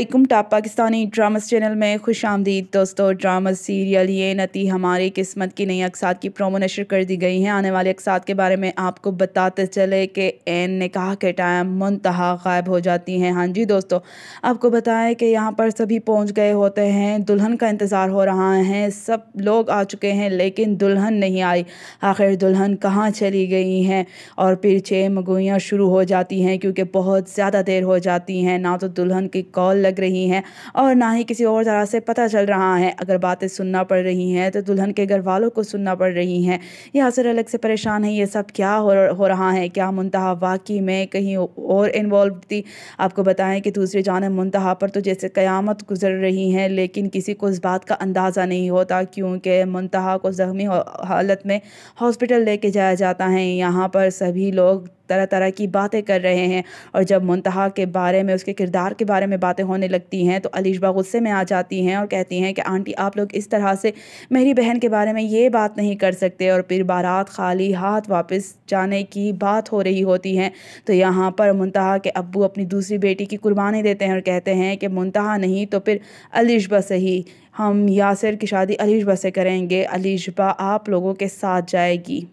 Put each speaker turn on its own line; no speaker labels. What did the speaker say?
वालेकुम top Pakistani dramas channel में खुश आमदीद दोस्तों ड्रामा सीरियल ये नती हमारी किस्मत की नई अकसात की प्रोमो नशर कर दी गई हैं आने वाले अकसात के बारे में आपको बताते चले कि एन निकाह के टाइम मुंतहा गायब हो जाती हैं हाँ जी दोस्तों आपको बताएं कि यहाँ पर सभी पहुँच गए होते हैं दुल्हन का इंतज़ार हो रहा है सब लोग आ चुके हैं लेकिन दुल्हन नहीं आई आखिर दुल्हन कहाँ चली गई हैं और पीछे मगोइयाँ शुरू हो जाती हैं क्योंकि बहुत ज़्यादा देर हो जाती हैं ना तो दुल्हन की कॉल लग रही हैं और ना ही किसी और तरह से पता चल रहा है अगर बातें सुनना पड़ रही हैं तो दुल्हन के घर वालों को सुनना पड़ रही हैं असर अलग से परेशान है ये सब क्या हो, हो रहा है क्या मुंतहा वाकई में कहीं और इन्वॉल्व थी आपको बताएं कि दूसरी जानब मुंतहा पर तो जैसे क़यामत गुजर रही हैं लेकिन किसी को इस बात का अंदाज़ा नहीं होता क्योंकि मुंतहा को ज़ख्मी हालत में हॉस्पिटल लेके जाया जाता है यहाँ पर सभी लोग तरह तरह की बातें कर रहे हैं और जब मुंतहा के बारे में उसके किरदार के बारे में बातें होने लगती हैं तो अलीशबा गुस्से में आ जाती हैं और कहती हैं कि आंटी आप लोग इस तरह से मेरी बहन के बारे में ये बात नहीं कर सकते और फिर बारात खाली हाथ वापस जाने की बात हो रही होती है तो यहाँ पर मुंतहा के अबू अपनी दूसरी बेटी की कुर्बानी देते हैं और कहते हैं कि मुंतहा नहीं तो फिर अलीशबा से ही हम यासर की शादी अलीशबा से करेंगे अलीशबा आप लोगों के साथ जाएगी